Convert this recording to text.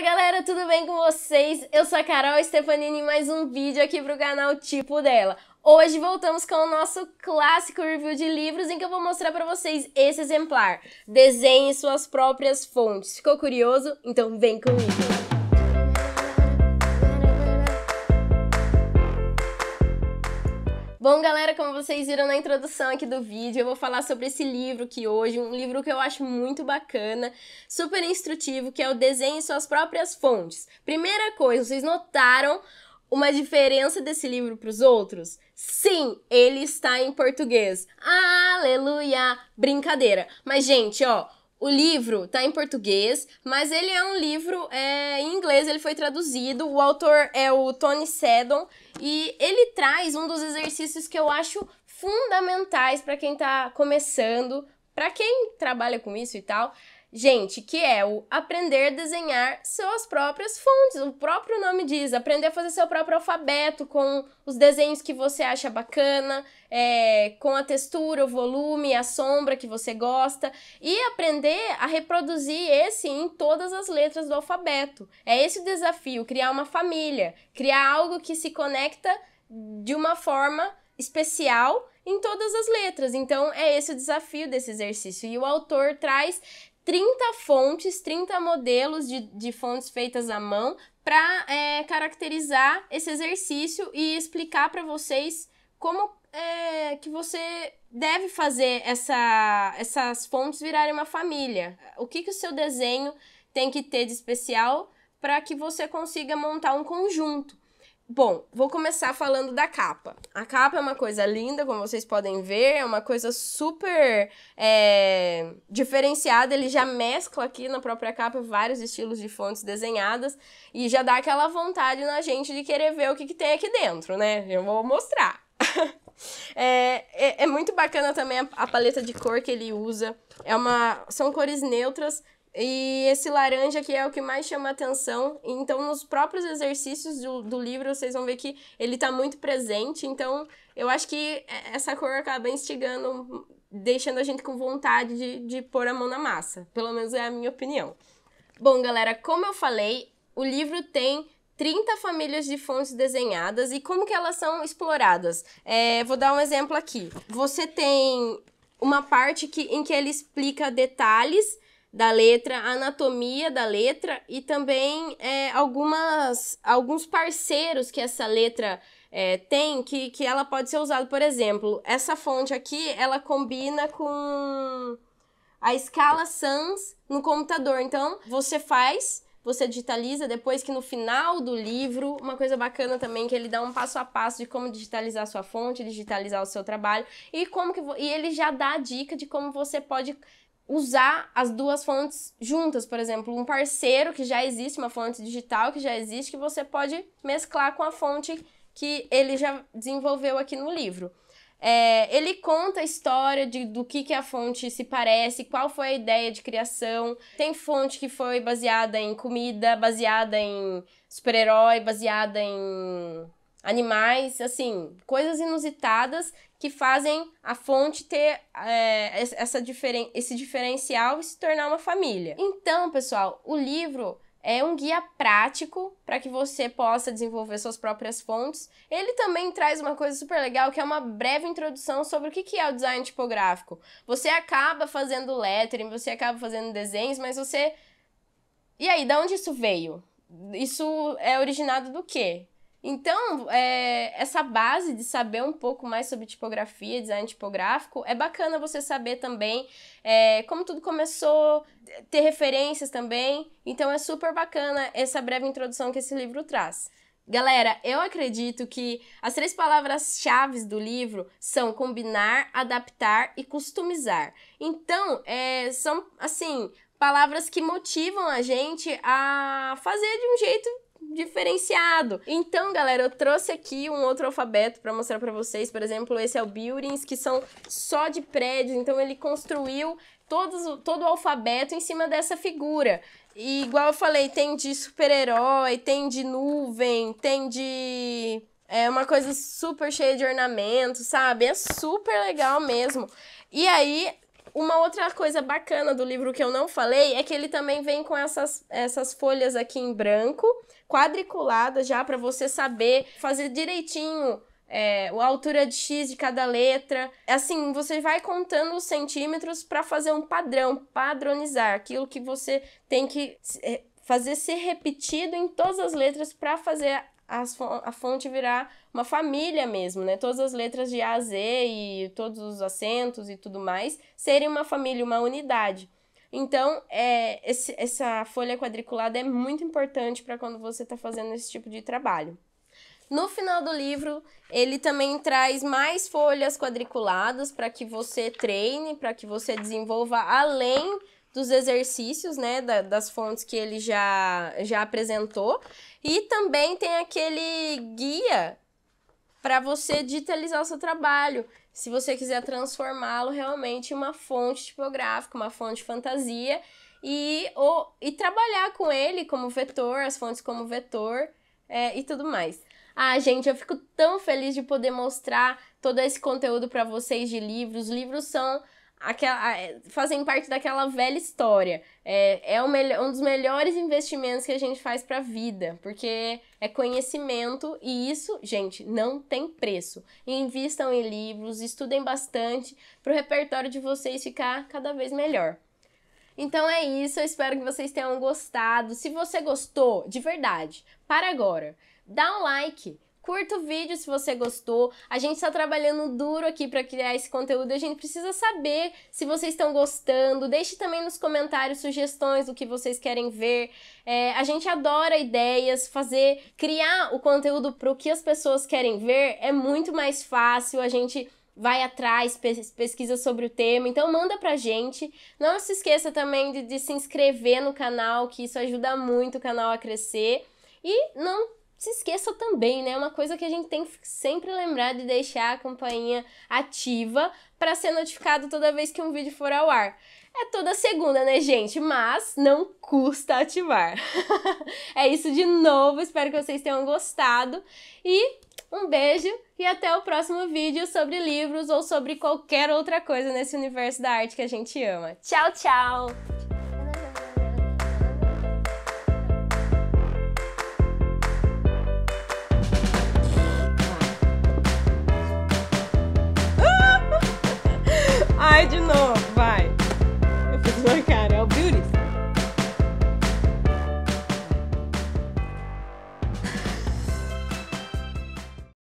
Fala galera, tudo bem com vocês? Eu sou a Carol Stefanini e mais um vídeo aqui pro canal Tipo Dela. Hoje voltamos com o nosso clássico review de livros em que eu vou mostrar para vocês esse exemplar. Desenhe suas próprias fontes. Ficou curioso? Então vem comigo! Bom, galera, como vocês viram na introdução aqui do vídeo, eu vou falar sobre esse livro que hoje, um livro que eu acho muito bacana, super instrutivo, que é o Desenhe Suas Próprias Fontes. Primeira coisa, vocês notaram uma diferença desse livro para os outros? Sim, ele está em português. Aleluia! Brincadeira. Mas, gente, ó, o livro está em português, mas ele é um livro é, em inglês, ele foi traduzido. O autor é o Tony Seddon e ele traz um dos exercícios que eu acho fundamentais para quem está começando, para quem trabalha com isso e tal, Gente, que é o aprender a desenhar suas próprias fontes. O próprio nome diz, aprender a fazer seu próprio alfabeto com os desenhos que você acha bacana, é, com a textura, o volume, a sombra que você gosta e aprender a reproduzir esse em todas as letras do alfabeto. É esse o desafio, criar uma família, criar algo que se conecta de uma forma especial em todas as letras. Então, é esse o desafio desse exercício. E o autor traz 30 fontes, 30 modelos de, de fontes feitas à mão para é, caracterizar esse exercício e explicar para vocês como é, que você deve fazer essa, essas fontes virarem uma família. O que, que o seu desenho tem que ter de especial para que você consiga montar um conjunto. Bom, vou começar falando da capa. A capa é uma coisa linda, como vocês podem ver, é uma coisa super é, diferenciada. Ele já mescla aqui na própria capa vários estilos de fontes desenhadas e já dá aquela vontade na gente de querer ver o que, que tem aqui dentro, né? Eu vou mostrar. é, é, é, muito bacana também a, a paleta de cor que ele usa. É uma, são cores neutras, e esse laranja aqui é o que mais chama atenção. Então, nos próprios exercícios do, do livro, vocês vão ver que ele está muito presente. Então, eu acho que é, essa cor acaba instigando, deixando a gente com vontade de, de pôr a mão na massa. Pelo menos é a minha opinião. Bom, galera, como eu falei, o livro tem 30 famílias de fontes desenhadas e como que elas são exploradas. É, vou dar um exemplo aqui. Você tem uma parte que, em que ele explica detalhes da letra, a anatomia da letra e também é, algumas, alguns parceiros que essa letra é, tem que, que ela pode ser usada. Por exemplo, essa fonte aqui ela combina com a escala Sans no computador. Então você faz, você digitaliza depois que no final do livro, uma coisa bacana também que ele dá um passo a passo de como digitalizar sua fonte, digitalizar o seu trabalho e como que e ele já dá a dica de como você pode usar as duas fontes juntas, por exemplo, um parceiro que já existe, uma fonte digital que já existe, que você pode mesclar com a fonte que ele já desenvolveu aqui no livro. É, ele conta a história de, do que, que a fonte se parece, qual foi a ideia de criação. Tem fonte que foi baseada em comida, baseada em super-herói, baseada em Animais, assim, coisas inusitadas que fazem a fonte ter é, essa diferen esse diferencial e se tornar uma família. Então, pessoal, o livro é um guia prático para que você possa desenvolver suas próprias fontes. Ele também traz uma coisa super legal que é uma breve introdução sobre o que é o design tipográfico. Você acaba fazendo lettering, você acaba fazendo desenhos, mas você. E aí, da onde isso veio? Isso é originado do quê? Então, é, essa base de saber um pouco mais sobre tipografia, design tipográfico, é bacana você saber também é, como tudo começou, ter referências também. Então, é super bacana essa breve introdução que esse livro traz. Galera, eu acredito que as três palavras-chave do livro são combinar, adaptar e customizar. Então, é, são, assim, palavras que motivam a gente a fazer de um jeito diferenciado. Então, galera, eu trouxe aqui um outro alfabeto para mostrar para vocês. Por exemplo, esse é o Buildings, que são só de prédios. Então, ele construiu todos, todo o alfabeto em cima dessa figura. E, igual eu falei, tem de super-herói, tem de nuvem, tem de. É uma coisa super cheia de ornamentos, sabe? É super legal mesmo. E aí, uma outra coisa bacana do livro que eu não falei é que ele também vem com essas, essas folhas aqui em branco, quadriculadas já para você saber fazer direitinho é, a altura de X de cada letra. Assim, você vai contando os centímetros para fazer um padrão, padronizar aquilo que você tem que é, fazer ser repetido em todas as letras para fazer as, a fonte virar uma família mesmo, né? Todas as letras de A a Z e todos os acentos e tudo mais serem uma família, uma unidade. Então, é, esse, essa folha quadriculada é muito importante para quando você está fazendo esse tipo de trabalho. No final do livro, ele também traz mais folhas quadriculadas para que você treine, para que você desenvolva além dos exercícios, né, da, das fontes que ele já, já apresentou. E também tem aquele guia para você digitalizar o seu trabalho, se você quiser transformá-lo realmente em uma fonte tipográfica, uma fonte fantasia, e, ou, e trabalhar com ele como vetor, as fontes como vetor é, e tudo mais. Ah, gente, eu fico tão feliz de poder mostrar todo esse conteúdo para vocês de livros. Livros são aquela, é, fazem parte daquela velha história. É, é melhor, um dos melhores investimentos que a gente faz para a vida, porque é conhecimento e isso, gente, não tem preço. Invistam em livros, estudem bastante para o repertório de vocês ficar cada vez melhor. Então é isso, eu espero que vocês tenham gostado. Se você gostou, de verdade, para agora, dá um like Curta o vídeo se você gostou. A gente está trabalhando duro aqui para criar esse conteúdo. A gente precisa saber se vocês estão gostando. Deixe também nos comentários sugestões do que vocês querem ver. É, a gente adora ideias. Fazer, criar o conteúdo para o que as pessoas querem ver é muito mais fácil. A gente vai atrás, pesquisa sobre o tema, então manda para gente. Não se esqueça também de, de, se inscrever no canal, que isso ajuda muito o canal a crescer. E não se esqueça também, né? É uma coisa que a gente tem que sempre lembrar de deixar a campainha ativa para ser notificado toda vez que um vídeo for ao ar. É toda segunda, né, gente? Mas não custa ativar. é isso de novo, espero que vocês tenham gostado e um beijo e até o próximo vídeo sobre livros ou sobre qualquer outra coisa nesse universo da arte que a gente ama. Tchau, tchau! 해준